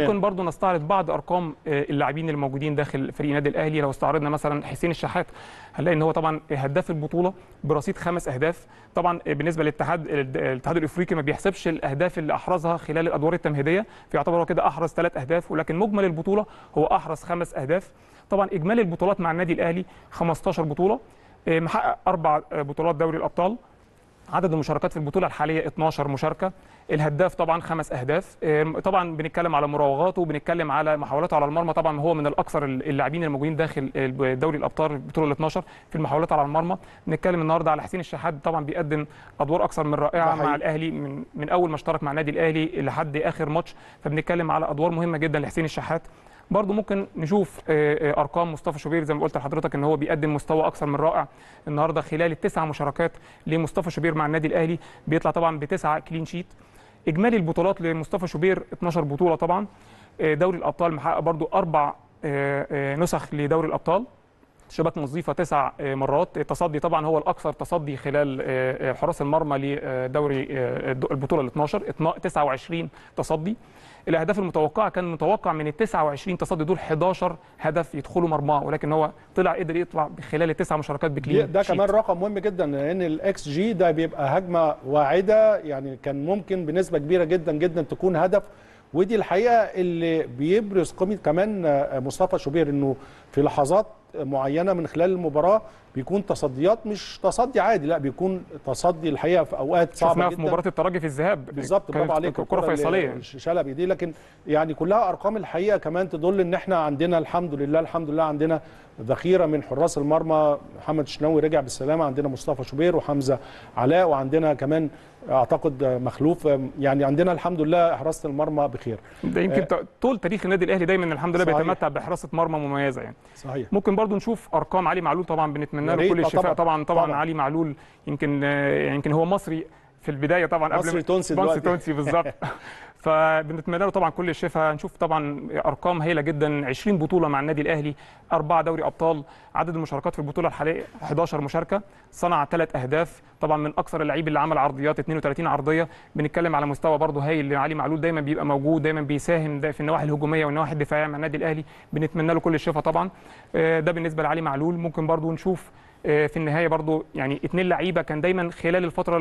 ممكن برضو نستعرض بعض ارقام آه، اللاعبين الموجودين داخل فريق النادي الاهلي لو استعرضنا مثلا حسين الشحات هنلاقي ان هو طبعا هداف البطوله برصيد خمس اهداف طبعا آه، بالنسبه للاتحاد الاتحاد الافريقي ما بيحسبش الاهداف اللي احرزها خلال الادوار التمهيديه فيعتبر هو كده احرز ثلاث اهداف ولكن مجمل البطوله هو احرز خمس اهداف طبعا اجمالي البطولات مع النادي الاهلي 15 بطوله آه، محقق اربع بطولات دوري الابطال عدد المشاركات في البطوله الحاليه 12 مشاركه الهداف طبعا خمس اهداف طبعا بنتكلم على مراوغاته وبنتكلم على محاولاته على المرمى طبعا هو من الاكثر اللاعبين الموجودين داخل دوري الابطال البطوله ال12 في المحاولات على المرمى بنتكلم النهارده على حسين الشحات طبعا بيقدم ادوار اكثر من رائعه مع الاهلي من من اول ما اشترك مع النادي الاهلي لحد اخر ماتش فبنتكلم على ادوار مهمه جدا لحسين الشحات برضو ممكن نشوف آه، آه، ارقام مصطفى شوبير زي ما قلت لحضرتك ان هو بيقدم مستوى اكثر من رائع النهارده خلال التسع مشاركات لمصطفى شوبير مع النادي الاهلي بيطلع طبعا بتسعه كلين شيت اجمالي البطولات لمصطفى شوبير 12 بطوله طبعا آه، دوري الابطال محقق برضو اربع نسخ لدوري الابطال شباك نظيفه تسع آه، مرات التصدي طبعا هو الاكثر تصدي خلال آه، آه، حراس المرمى لدوري البطوله ال 12 29 تصدي الاهداف المتوقعه كان متوقع من ال 29 تصدي دول 11 هدف يدخلوا مرماه ولكن هو طلع قدر يطلع خلال التسع مشاركات بكلين ده كمان رقم مهم جدا لان الاكس جي ده بيبقى هجمه واعده يعني كان ممكن بنسبه كبيره جدا جدا تكون هدف ودي الحقيقه اللي بيبرز قيمه كمان مصطفى شوبير انه في لحظات معينه من خلال المباراه بيكون تصديات مش تصدي عادي لا بيكون تصدي الحقيقه في اوقات صعبه جدا في مباراه الترجي في الذهاب بالظبط برافو عليك كره فيصليه شلبي دي لكن يعني كلها ارقام الحقيقه كمان تدل ان احنا عندنا الحمد لله الحمد لله عندنا ذخيره من حراس المرمى محمد الشناوي رجع بالسلامه عندنا مصطفى شوبير وحمزه علاء وعندنا كمان اعتقد مخلوف يعني عندنا الحمد لله حراسه المرمى بخير ده يمكن آه طول تاريخ النادي الاهلي دايما الحمد لله بيتمتع بحراسه مرمى مميزه يعني صحيح ممكن برضو نشوف ارقام علي معلول طبعا بنتمنى له كل آه، الشفاء طبعا طبعا, طبعا, طبعا علي معلول يمكن آه، يمكن هو مصري في البدايه طبعا قبل مصري تونسي مصري تونسي بالظبط فبنتمنى له طبعا كل الشفاء هنشوف طبعا ارقام هائله جدا 20 بطوله مع النادي الاهلي اربعه دوري ابطال عدد المشاركات في البطوله الحاليه 11 مشاركه صنع ثلاث اهداف طبعا من اكثر اللعيب اللي عمل عرضيات 32 عرضيه بنتكلم على مستوى برضه هايل علي معلول دايما بيبقى موجود دايما بيساهم دا في النواحي الهجوميه والنواحي الدفاعيه مع النادي الاهلي بنتمنى له كل الشفاء طبعا آه، ده بالنسبه لعلي معلول ممكن برضه نشوف آه، في النهايه برضو يعني اتنين لعيبه كان دايما خلال الفتره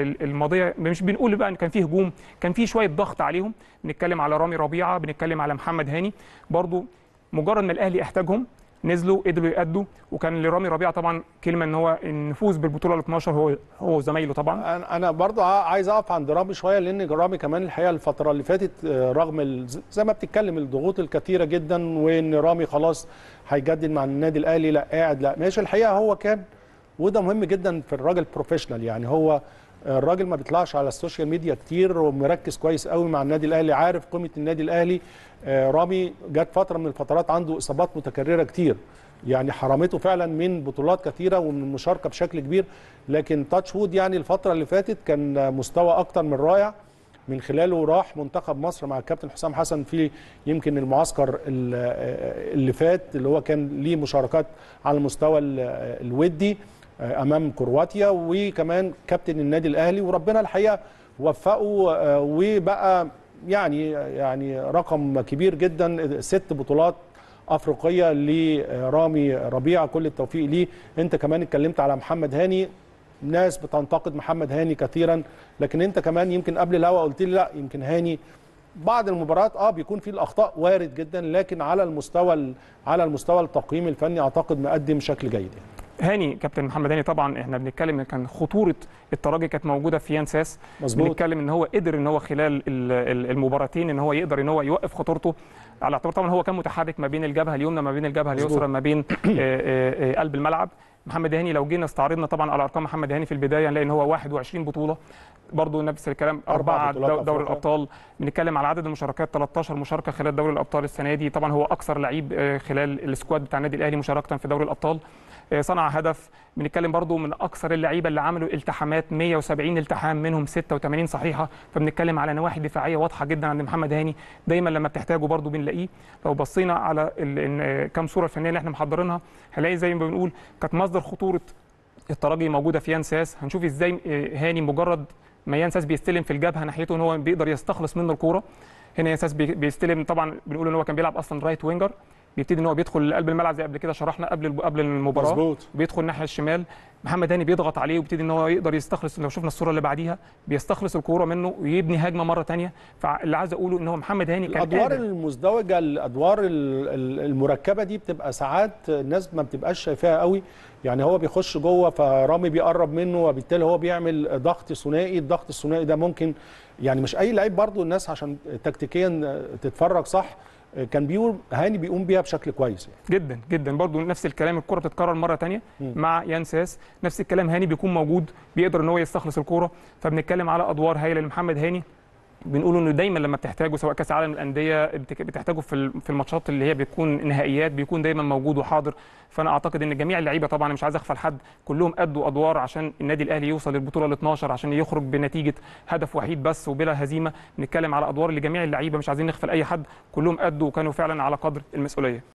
الماضيه مش بنقول بقى ان كان في هجوم كان في شويه ضغط عليهم بنتكلم على رامي ربيعه بنتكلم على محمد هاني برضو مجرد ما الاهلي احتاجهم نزلوا قدروا يأدوا وكان لرامي ربيعه طبعا كلمه ان هو النفوذ بالبطوله ال 12 هو هو زمايله طبعا انا برضه عايز اقف عند رامي شويه لان رامي كمان الحقيقه الفتره اللي فاتت آه، رغم زي ما بتتكلم الضغوط الكثيره جدا وان رامي خلاص هيجدد مع النادي الاهلي لا قاعد لا ماشي الحقيقه هو كان وده مهم جدا في الراجل بروفيشنال يعني هو الراجل ما بيطلعش على السوشيال ميديا كتير ومركز كويس قوي مع النادي الاهلي عارف قيمه النادي الاهلي آه، رامي جت فتره من الفترات عنده اصابات متكرره كتير يعني حرمته فعلا من بطولات كثيره ومن المشاركه بشكل كبير لكن تاتش وود يعني الفتره اللي فاتت كان مستوى اكتر من رائع من خلاله راح منتخب مصر مع الكابتن حسام حسن في يمكن المعسكر آه، اللي فات اللي هو كان ليه مشاركات على المستوى آه، الودي آه، امام كرواتيا وكمان كابتن النادي الاهلي وربنا الحقيقه وفقه آه، وبقى يعني يعني رقم كبير جدا ست بطولات افريقيه لرامي ربيع كل التوفيق ليه انت كمان اتكلمت على محمد هاني ناس بتنتقد محمد هاني كثيرا لكن انت كمان يمكن قبل الهوا قلت لي لا يمكن هاني بعض المباريات اه بيكون فيه الاخطاء وارد جدا لكن على المستوى على المستوى التقييم الفني اعتقد مقدم شكل جيد يعني. هاني كابتن محمد هاني طبعا احنا بنتكلم ان كان خطوره التراجي كانت موجوده في يانساس مظبوط بنتكلم ان هو قدر ان هو خلال المباراتين ان هو يقدر ان هو يوقف خطورته على اعتبار طبعا هو كان متحرك ما بين الجبهه اليمنى ما بين الجبهه اليسرى ما بين آه، آه، آه، قلب الملعب محمد هاني لو جينا استعرضنا طبعا على ارقام محمد هاني في البدايه لان هو 21 بطوله برضه نفس الكلام اربعه دوري الابطال بنتكلم على عدد المشاركات 13 مشاركه خلال دوري الابطال السنه دي طبعا هو اكثر لعيب آه، خلال السكواد بتاع النادي الاهلي مشاركه في دوري الابطال آه، صنع هدف بنتكلم برضو من اكثر اللعيبه اللي عملوا التحامات 170 التحام منهم 86 صحيحه فبنتكلم على نواحي دفاعيه واضحه جدا عند محمد هاني دايما لما بتحتاجه برضو بنلاقيه لو بصينا على آه، كام صوره فنيه اللي احنا محضرينها هنلاقي زي ما بنقول كانت مصدر مصدر خطوره الترجي موجوده في يانساس هنشوف ازاي آه، هاني مجرد ما يانساس بيستلم في الجبهه ناحيته ان هو بيقدر يستخلص منه الكوره هنا يانساس بيستلم طبعا بنقول ان هو كان بيلعب اصلا رايت وينجر بيبتدي ان هو بيدخل لقلب الملعب زي قبل كده شرحنا قبل قبل المباراه مزبوط. بيدخل الناحيه الشمال محمد هاني بيضغط عليه وبيبتدي ان هو يقدر يستخلص لو شفنا الصوره اللي بعديها بيستخلص الكوره منه ويبني هجمه مره ثانيه فاللي عايز اقوله ان هو محمد هاني كان الادوار قادر. المزدوجه الادوار المركبه دي بتبقى ساعات الناس ما بتبقاش شايفاها قوي يعني هو بيخش جوه فرامي بيقرب منه وبالتالي هو بيعمل ضغط ثنائي الضغط الثنائي ده ممكن يعني مش اي لعيب برضو الناس عشان تكتيكيا تتفرج صح كان بيقوم هاني بيقوم بيها بشكل كويس يعني. جدا جدا برضو نفس الكلام الكره بتتكرر مره تانية م. مع يانساس نفس الكلام هاني بيكون موجود بيقدر ان هو يستخلص الكوره فبنتكلم على ادوار هايله لمحمد هاني بنقول انه دايما لما بتحتاجه سواء كاس عالم الانديه بتحتاجه في في الماتشات اللي هي بتكون نهائيات بيكون دايما موجود وحاضر فانا اعتقد ان جميع اللعيبه طبعا مش عايز اغفل حد كلهم ادوا ادوار عشان النادي الاهلي يوصل للبطوله ال 12 عشان يخرج بنتيجه هدف وحيد بس وبلا هزيمه بنتكلم على ادوار اللي جميع اللعيبه مش عايزين نغفل اي حد كلهم ادوا وكانوا فعلا على قدر المسؤوليه